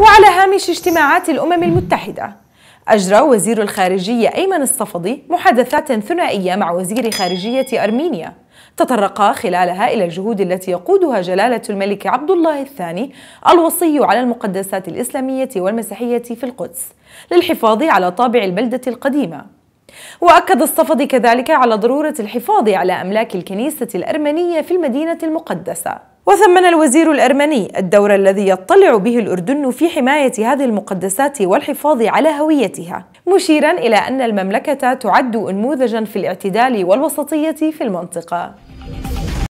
وعلى هامش اجتماعات الأمم المتحدة أجرى وزير الخارجية أيمن الصفدي محادثات ثنائية مع وزير خارجية أرمينيا تطرقا خلالها إلى الجهود التي يقودها جلالة الملك عبد الله الثاني الوصي على المقدسات الإسلامية والمسيحية في القدس للحفاظ على طابع البلدة القديمة وأكد الصفدي كذلك على ضرورة الحفاظ على أملاك الكنيسة الأرمنية في المدينة المقدسة وثمن الوزير الأرمني الدور الذي يطلع به الأردن في حماية هذه المقدسات والحفاظ على هويتها مشيرا إلى أن المملكة تعد أنموذجا في الاعتدال والوسطية في المنطقة